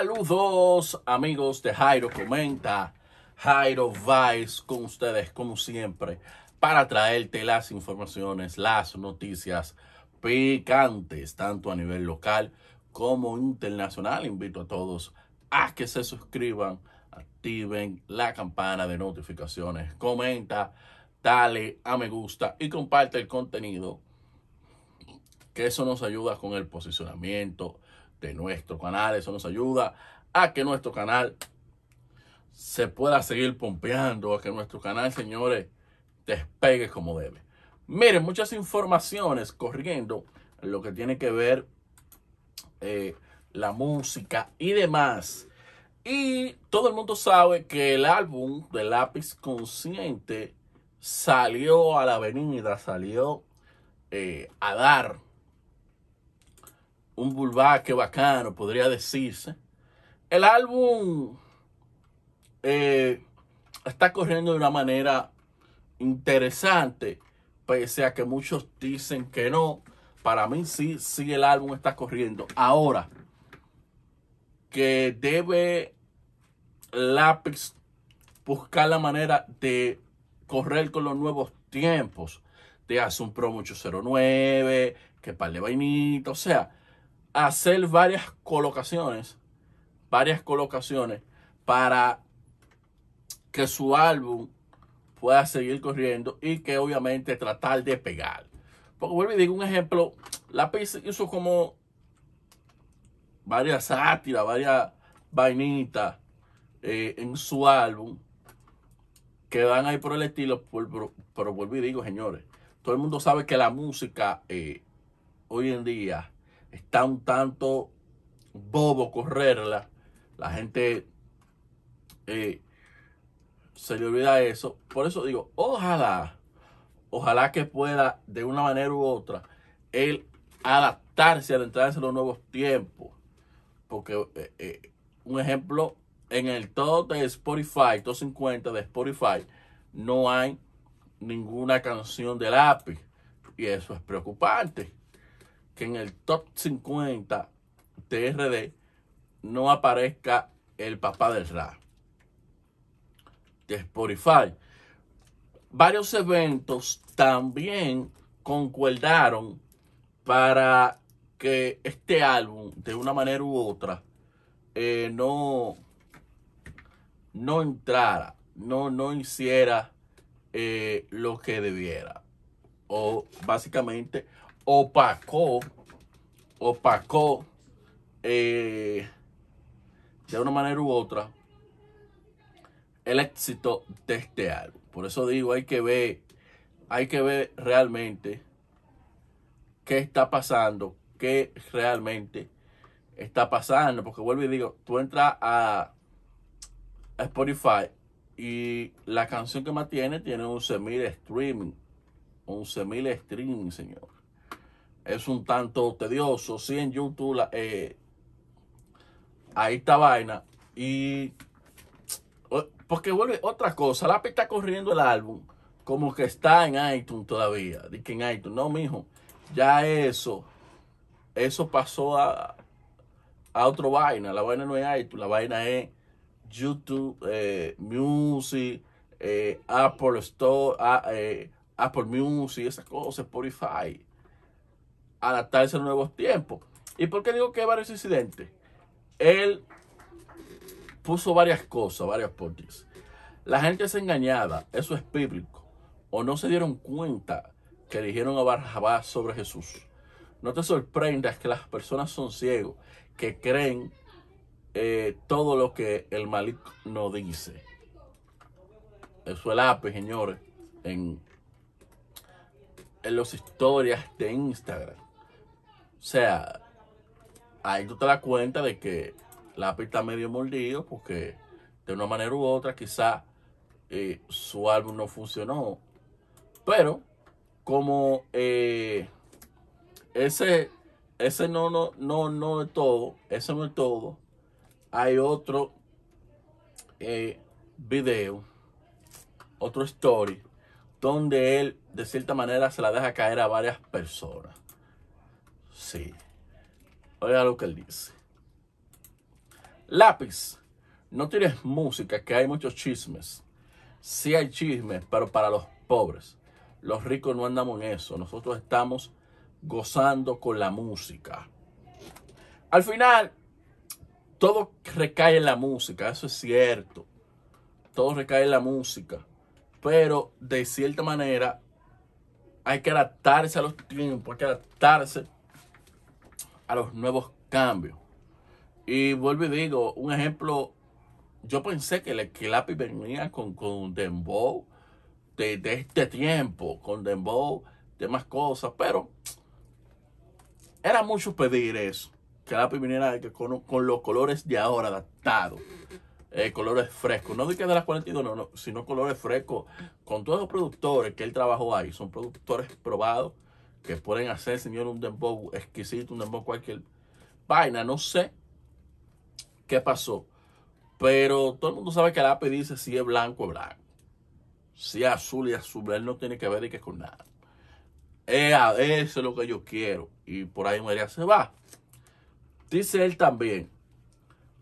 Saludos amigos de Jairo Comenta, Jairo Vice con ustedes como siempre para traerte las informaciones, las noticias picantes tanto a nivel local como internacional. Invito a todos a que se suscriban, activen la campana de notificaciones, comenta, dale a me gusta y comparte el contenido que eso nos ayuda con el posicionamiento de nuestro canal. Eso nos ayuda a que nuestro canal se pueda seguir pompeando, a que nuestro canal, señores, despegue como debe. Miren, muchas informaciones corriendo lo que tiene que ver eh, la música y demás. Y todo el mundo sabe que el álbum de Lápiz Consciente salió a la avenida, salió eh, a dar un bulbaque bacano, podría decirse. El álbum eh, está corriendo de una manera interesante, pese a que muchos dicen que no. Para mí sí, sí el álbum está corriendo. Ahora, que debe Lápiz buscar la manera de correr con los nuevos tiempos. Te hace un promo 809, que par de vainita, o sea, hacer varias colocaciones, varias colocaciones para que su álbum pueda seguir corriendo y que obviamente tratar de pegar. Porque vuelvo y digo un ejemplo, Lápiz hizo como varias sátiras, varias vainitas eh, en su álbum que van ahí por el estilo, pero vuelvo y digo, señores, todo el mundo sabe que la música eh, hoy en día está un tanto bobo correrla. La gente eh, se le olvida eso. Por eso digo, ojalá, ojalá que pueda de una manera u otra él adaptarse al entrada en los nuevos tiempos. Porque eh, eh, un ejemplo, en el todo de Spotify, 250 de Spotify, no hay ninguna canción de lápiz. Y eso es preocupante que en el top 50 de RD no aparezca el papá del rap. De Spotify. Varios eventos también concordaron para que este álbum, de una manera u otra, eh, no, no entrara, no, no hiciera eh, lo que debiera. O básicamente opacó, opacó eh, de una manera u otra el éxito de este álbum. Por eso digo, hay que ver, hay que ver realmente qué está pasando, qué realmente está pasando. Porque vuelvo y digo, tú entras a, a Spotify y la canción que más tiene tiene 11.000 streaming. 11.000 streaming, señor es un tanto tedioso. Si en YouTube eh, ahí está vaina. Y porque vuelve otra cosa, la está corriendo el álbum como que está en iTunes todavía. Dice que en iTunes, no, mijo, ya eso, eso pasó a, a otro vaina. La vaina no es iTunes, la vaina es YouTube, eh, Music, eh, Apple Store, ah, Apple Music, esas cosas, Spotify adaptarse a los nuevos tiempos. ¿Y por qué digo que hay varios incidentes? Él puso varias cosas, varias puntos La gente es engañada, eso es bíblico. O no se dieron cuenta que dijeron a Barrabás sobre Jesús. No te sorprendas que las personas son ciegos, que creen eh, todo lo que el no dice. Eso es el señores, en, en las historias de Instagram. O sea, ahí tú te das cuenta de que Lápiz está medio mordido porque de una manera u otra quizá eh, su álbum no funcionó. Pero como eh, ese, ese no, no, no, no es todo, ese no es todo, hay otro eh, video, otro story, donde él de cierta manera se la deja caer a varias personas. Sí. Oiga lo que él dice. Lápiz. No tienes música, que hay muchos chismes. Sí hay chismes, pero para los pobres. Los ricos no andamos en eso. Nosotros estamos gozando con la música. Al final, todo recae en la música, eso es cierto. Todo recae en la música. Pero de cierta manera, hay que adaptarse a los tiempos, hay que adaptarse a los nuevos cambios. Y vuelvo y digo, un ejemplo, yo pensé que el lápiz venía con, con Dembow de, este tiempo, con Dembow, más cosas, pero era mucho pedir eso, que el viniera con, con, los colores de ahora adaptados. Eh, colores frescos, no de que de las 42, no, sino colores frescos. Con todos los productores que él trabajó ahí, son productores probados, que pueden hacer, señor, un dembow exquisito, un dembow cualquier vaina, no sé qué pasó. Pero todo el mundo sabe que el API dice si es blanco, o blanco. Si es azul y azul, no tiene que ver y que con nada. Eh, eso es lo que yo quiero. Y por ahí María se va. Dice él también.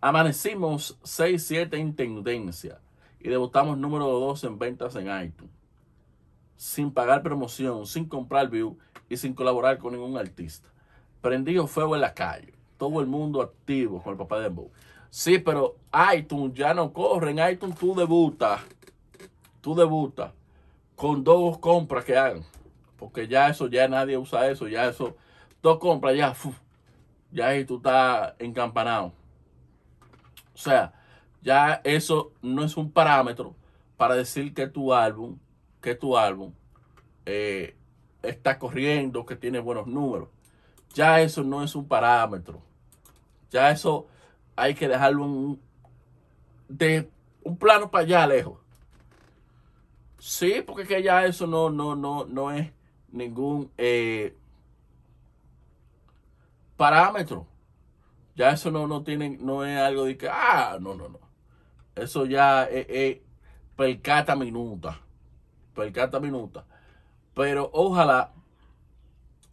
Amanecimos 6-7 en tendencia y debutamos número 2 en ventas en iTunes. Sin pagar promoción, sin comprar view y sin colaborar con ningún artista. Prendido fuego en la calle. Todo el mundo activo con el papá de Dembow. Sí, pero iTunes ya no corre. En iTunes tú debutas. Tú debutas con dos compras que hagan. Porque ya eso, ya nadie usa eso. Ya eso, dos compras, ya. ya ahí tú estás encampanado. O sea, ya eso no es un parámetro para decir que tu álbum, que tu álbum eh, está corriendo, que tiene buenos números. Ya eso no es un parámetro. Ya eso hay que dejarlo un, de un plano para allá lejos. Sí, porque ya eso no, no, no, no es ningún eh, parámetro. Ya eso no, no tiene, no es algo de que, ah, no, no, no. Eso ya es, es percata minuta. Percata minuta. Pero ojalá,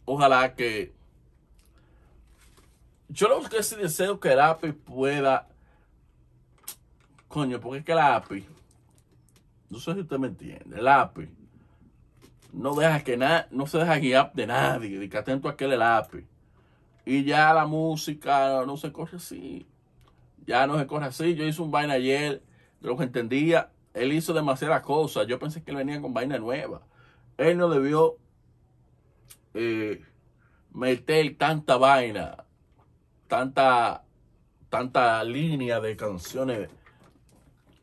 ojalá que... Yo lo que sí deseo que el API pueda... Coño, porque es que el API... No sé si usted me entiende. El API no deja que nada, no se deja guiar de nadie, de que atento a aquel el API. Y ya la música no se corre así. Ya no se corre así. Yo hice un vaina ayer, de lo que entendía. Él hizo demasiadas cosas. Yo pensé que él venía con vaina nueva él no debió eh, meter tanta vaina, tanta, tanta línea de canciones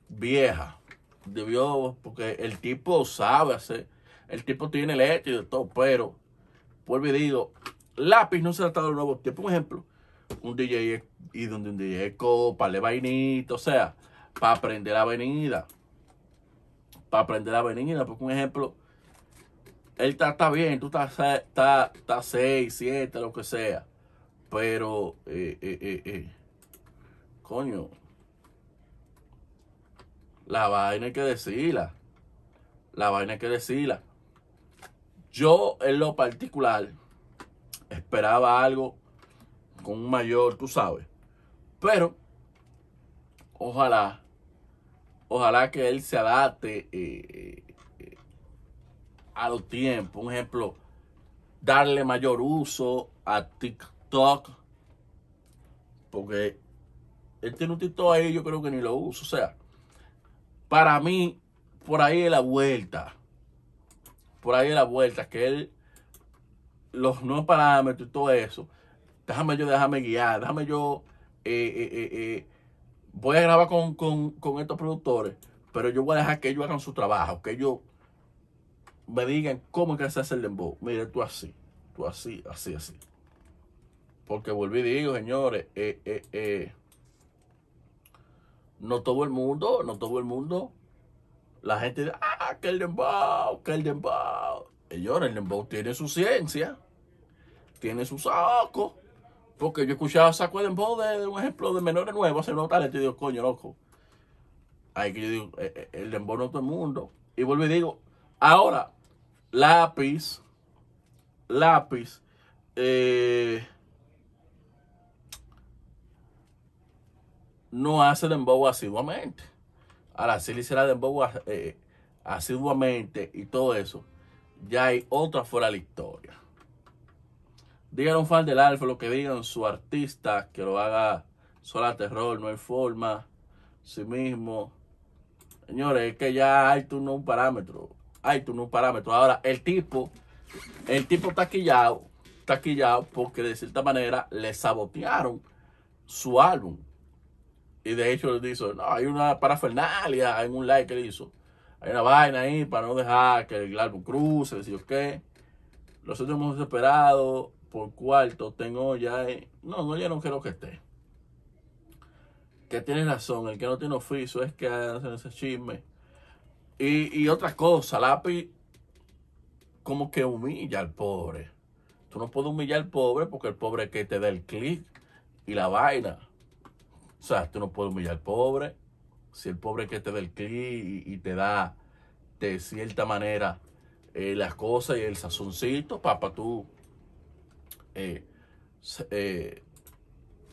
viejas. Debió, porque el tipo sabe hacer, el tipo tiene hecho y todo, pero, por digo, lápiz no se ha dado nuevo tiempo. Un ejemplo, un DJ y donde un DJ es copa, le vainito, o sea, para aprender la avenida. Para aprender la avenida, porque un ejemplo, él está, bien, tú estás, 6, 7, lo que sea. Pero, eh, eh, eh, coño, la vaina hay que decirla. La vaina hay que decirla. Yo, en lo particular, esperaba algo con un mayor, tú sabes. Pero, ojalá, ojalá que él se adapte a los tiempos. Un ejemplo, darle mayor uso a TikTok. Porque él tiene un TikTok ahí, yo creo que ni lo uso. O sea, para mí, por ahí de la vuelta. Por ahí de la vuelta. Que él, los nuevos parámetros y todo eso. Déjame yo, déjame guiar. Déjame yo. Eh, eh, eh, voy a grabar con, con, con estos productores. Pero yo voy a dejar que ellos hagan su trabajo. Que yo me digan cómo es que se hace el dembow. Mire, tú así, tú así, así, así. Porque volví y digo, señores, eh, eh, eh, no todo el mundo, no todo el mundo. La gente dice, ah, que el dembow, que el dembow. Señores, el dembow tiene su ciencia, tiene su saco. Porque yo escuchaba saco de dembow de, un ejemplo de menores nuevos hace y este digo, coño, loco. Ahí que yo digo, el dembow no todo el mundo. Y vuelvo y digo, ahora, lápiz, lápiz, eh, no hace dembow asiduamente. Ahora, si le hiciera dembow eh, asiduamente y todo eso, ya hay otra fuera de la historia. Digan un del alfa lo que digan, su artista que lo haga sola terror, no hay forma, sí mismo. Señores, es que ya hay no un parámetro un parámetro. Ahora, el tipo, el tipo taquillado, taquillado porque de cierta manera le sabotearon su álbum. Y de hecho le dice, no, hay una parafernalia en un like que le hizo. Hay una vaina ahí para no dejar que el álbum cruce, decir yo qué. Nosotros hemos desesperado por cuarto, tengo ya... Eh, no, no, ya no quiero que esté. Que tiene razón, el que no tiene oficio es que hacen ese chisme y, otra cosa, lápiz como que humilla al pobre. Tú no puedes humillar al pobre porque el pobre es que te da el clic y la vaina. O sea, tú no puedes humillar al pobre. Si el pobre es que te da el clic y, te da de cierta manera eh, las cosas y el sazoncito, papá, tú eh, eh,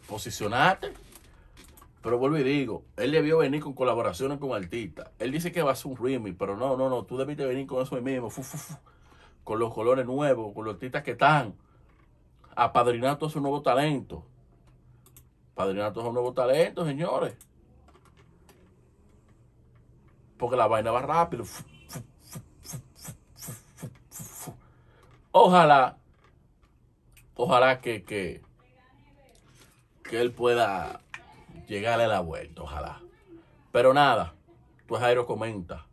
posicionarte. Pero vuelvo y digo, él debió venir con colaboraciones con artistas. Él dice que va a hacer un remix, pero no, no, no, tú debiste venir con eso mismo, con los colores nuevos, con los artistas que están, padrinar todos esos nuevos talentos. Padrinar todos esos nuevos talentos, señores. Porque la vaina va rápido. Ojalá, ojalá que, que, que él pueda llegarle a la vuelta, ojalá. Pero nada, tu Jairo comenta.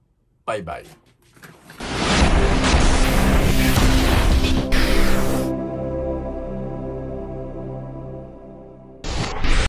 Bye bye.